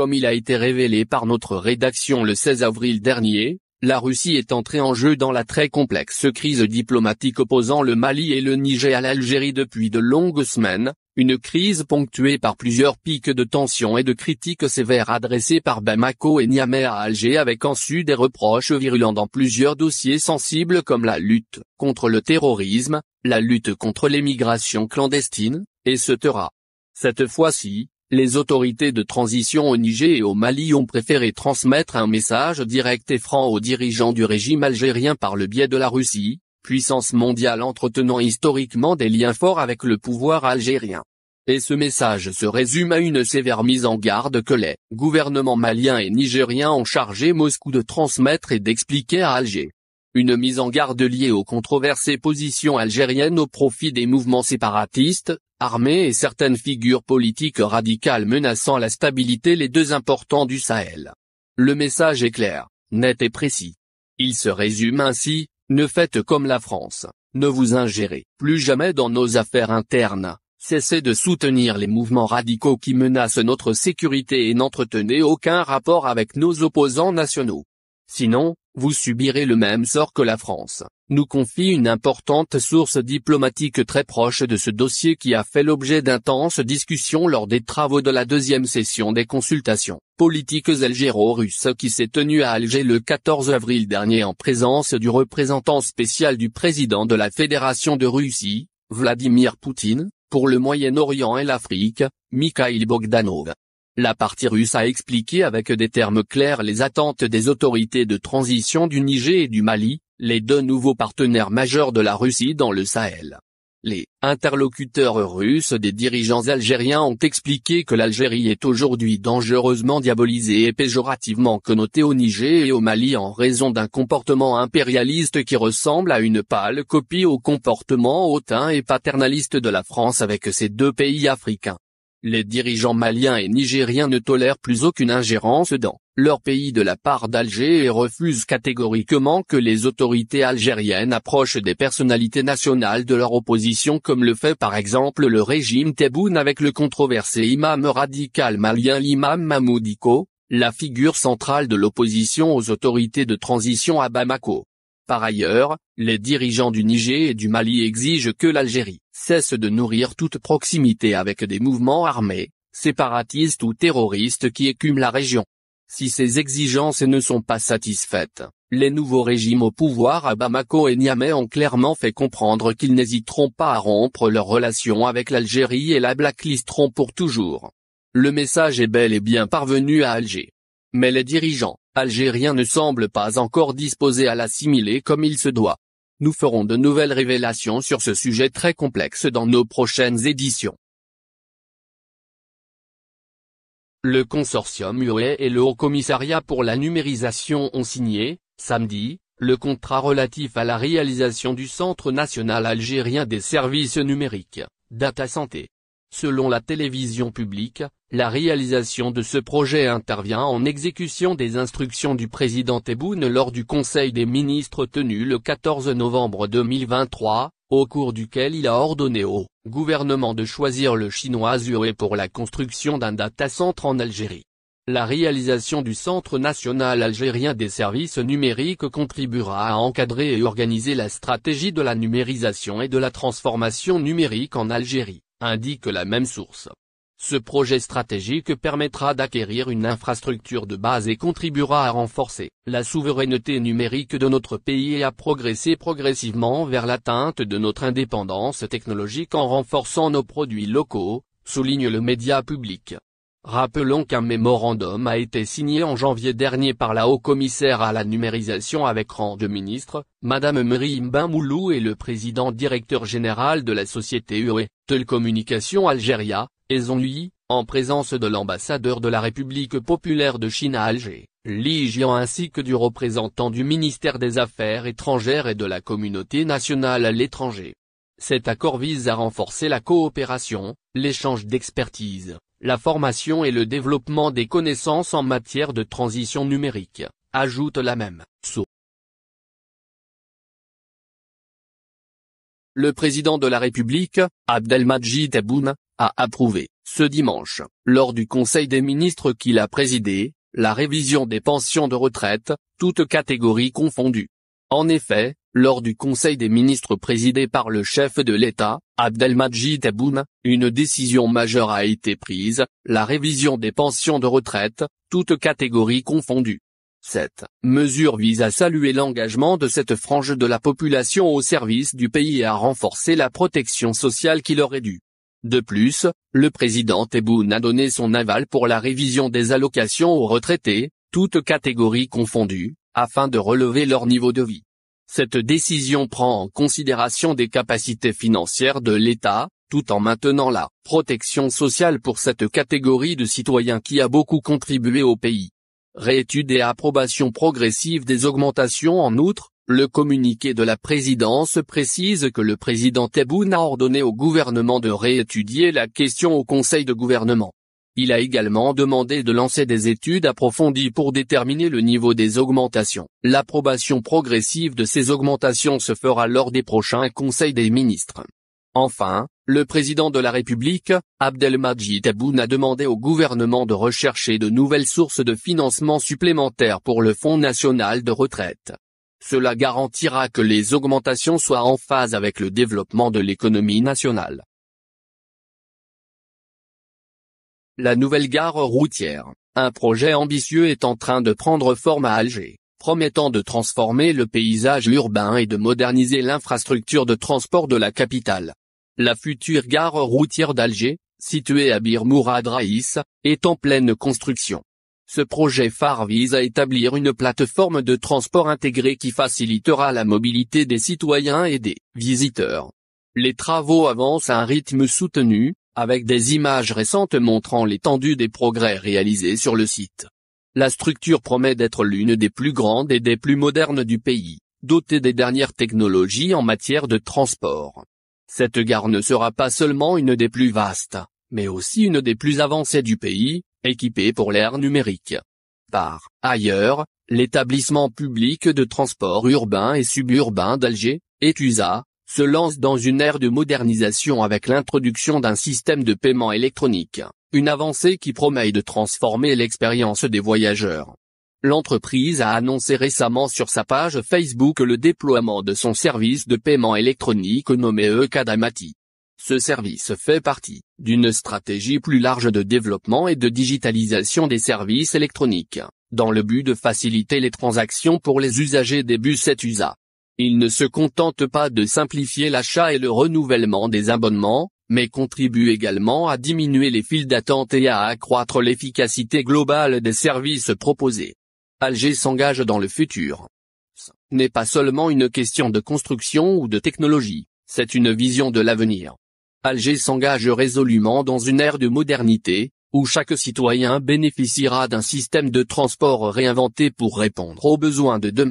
Comme il a été révélé par notre rédaction le 16 avril dernier, la Russie est entrée en jeu dans la très complexe crise diplomatique opposant le Mali et le Niger à l'Algérie depuis de longues semaines, une crise ponctuée par plusieurs pics de tensions et de critiques sévères adressées par Bamako et Niamey à Alger avec ensuite des reproches virulents dans plusieurs dossiers sensibles comme la lutte contre le terrorisme, la lutte contre l'émigration clandestine, etc. Cette fois-ci, les autorités de transition au Niger et au Mali ont préféré transmettre un message direct et franc aux dirigeants du régime algérien par le biais de la Russie, puissance mondiale entretenant historiquement des liens forts avec le pouvoir algérien. Et ce message se résume à une sévère mise en garde que les gouvernements maliens et nigériens ont chargé Moscou de transmettre et d'expliquer à Alger. Une mise en garde liée aux controversées positions algériennes au profit des mouvements séparatistes, armés et certaines figures politiques radicales menaçant la stabilité les deux importants du Sahel. Le message est clair, net et précis. Il se résume ainsi, ne faites comme la France, ne vous ingérez plus jamais dans nos affaires internes, cessez de soutenir les mouvements radicaux qui menacent notre sécurité et n'entretenez aucun rapport avec nos opposants nationaux. Sinon, vous subirez le même sort que la France, nous confie une importante source diplomatique très proche de ce dossier qui a fait l'objet d'intenses discussions lors des travaux de la deuxième session des consultations politiques algéro-russes qui s'est tenue à Alger le 14 avril dernier en présence du représentant spécial du président de la Fédération de Russie, Vladimir Poutine, pour le Moyen-Orient et l'Afrique, Mikhail Bogdanov. La partie russe a expliqué avec des termes clairs les attentes des autorités de transition du Niger et du Mali, les deux nouveaux partenaires majeurs de la Russie dans le Sahel. Les interlocuteurs russes des dirigeants algériens ont expliqué que l'Algérie est aujourd'hui dangereusement diabolisée et péjorativement connotée au Niger et au Mali en raison d'un comportement impérialiste qui ressemble à une pâle copie au comportement hautain et paternaliste de la France avec ces deux pays africains. Les dirigeants maliens et nigériens ne tolèrent plus aucune ingérence dans leur pays de la part d'Alger et refusent catégoriquement que les autorités algériennes approchent des personnalités nationales de leur opposition comme le fait par exemple le régime Tebboune avec le controversé imam radical malien l'imam Mahmoudiko, la figure centrale de l'opposition aux autorités de transition à Bamako. Par ailleurs, les dirigeants du Niger et du Mali exigent que l'Algérie cesse de nourrir toute proximité avec des mouvements armés, séparatistes ou terroristes qui écument la région. Si ces exigences ne sont pas satisfaites, les nouveaux régimes au pouvoir à Bamako et Niamey ont clairement fait comprendre qu'ils n'hésiteront pas à rompre leurs relations avec l'Algérie et la blacklisteront pour toujours. Le message est bel et bien parvenu à Alger. Mais les dirigeants algériens ne semblent pas encore disposés à l'assimiler comme il se doit. Nous ferons de nouvelles révélations sur ce sujet très complexe dans nos prochaines éditions. Le consortium UE et le Haut Commissariat pour la numérisation ont signé, samedi, le contrat relatif à la réalisation du Centre national algérien des services numériques, Data Santé. Selon la télévision publique, la réalisation de ce projet intervient en exécution des instructions du président Tebboune lors du Conseil des ministres tenu le 14 novembre 2023, au cours duquel il a ordonné au gouvernement de choisir le chinois Azuré pour la construction d'un data centre en Algérie. La réalisation du Centre national algérien des services numériques contribuera à encadrer et organiser la stratégie de la numérisation et de la transformation numérique en Algérie indique la même source. Ce projet stratégique permettra d'acquérir une infrastructure de base et contribuera à renforcer la souveraineté numérique de notre pays et à progresser progressivement vers l'atteinte de notre indépendance technologique en renforçant nos produits locaux, souligne le média public. Rappelons qu'un mémorandum a été signé en janvier dernier par la haut-commissaire à la numérisation avec rang de ministre, Madame Meryem Moulou et le président directeur général de la société UE, Telecommunications Algéria, Ezonui, en présence de l'ambassadeur de la République populaire de Chine à Alger, Li Jian ainsi que du représentant du ministère des Affaires étrangères et de la communauté nationale à l'étranger. Cet accord vise à renforcer la coopération, l'échange d'expertise, la formation et le développement des connaissances en matière de transition numérique, ajoute la même. Le président de la République, Abdelmadjid Tebboune, a approuvé, ce dimanche, lors du Conseil des ministres qu'il a présidé, la révision des pensions de retraite, toutes catégories confondues. En effet, lors du Conseil des ministres présidé par le chef de l'État, Abdelmajid Tebboune, une décision majeure a été prise, la révision des pensions de retraite, toutes catégories confondues. Cette mesure vise à saluer l'engagement de cette frange de la population au service du pays et à renforcer la protection sociale qui leur est due. De plus, le président Tebboune a donné son aval pour la révision des allocations aux retraités, toutes catégories confondues, afin de relever leur niveau de vie. Cette décision prend en considération des capacités financières de l'État, tout en maintenant la protection sociale pour cette catégorie de citoyens qui a beaucoup contribué au pays. Réétude et approbation progressive des augmentations en outre, le communiqué de la présidence précise que le président Tebboune a ordonné au gouvernement de réétudier la question au conseil de gouvernement. Il a également demandé de lancer des études approfondies pour déterminer le niveau des augmentations. L'approbation progressive de ces augmentations se fera lors des prochains conseils des ministres. Enfin, le président de la République, Abdelmajid Aboun a demandé au gouvernement de rechercher de nouvelles sources de financement supplémentaires pour le Fonds national de retraite. Cela garantira que les augmentations soient en phase avec le développement de l'économie nationale. La nouvelle gare routière, un projet ambitieux est en train de prendre forme à Alger, promettant de transformer le paysage urbain et de moderniser l'infrastructure de transport de la capitale. La future gare routière d'Alger, située à Bir Mourad Raïs, est en pleine construction. Ce projet phare vise à établir une plateforme de transport intégrée qui facilitera la mobilité des citoyens et des visiteurs. Les travaux avancent à un rythme soutenu, avec des images récentes montrant l'étendue des progrès réalisés sur le site. La structure promet d'être l'une des plus grandes et des plus modernes du pays, dotée des dernières technologies en matière de transport. Cette gare ne sera pas seulement une des plus vastes, mais aussi une des plus avancées du pays, équipée pour l'ère numérique. Par ailleurs, l'établissement public de transport urbain et suburbain d'Alger, ETUSA, se lance dans une ère de modernisation avec l'introduction d'un système de paiement électronique, une avancée qui promet de transformer l'expérience des voyageurs. L'entreprise a annoncé récemment sur sa page Facebook le déploiement de son service de paiement électronique nommé Ekadamati. Ce service fait partie d'une stratégie plus large de développement et de digitalisation des services électroniques, dans le but de faciliter les transactions pour les usagers des bus et USA. Il ne se contente pas de simplifier l'achat et le renouvellement des abonnements, mais contribue également à diminuer les files d'attente et à accroître l'efficacité globale des services proposés. Alger s'engage dans le futur. Ce n'est pas seulement une question de construction ou de technologie, c'est une vision de l'avenir. Alger s'engage résolument dans une ère de modernité, où chaque citoyen bénéficiera d'un système de transport réinventé pour répondre aux besoins de demain.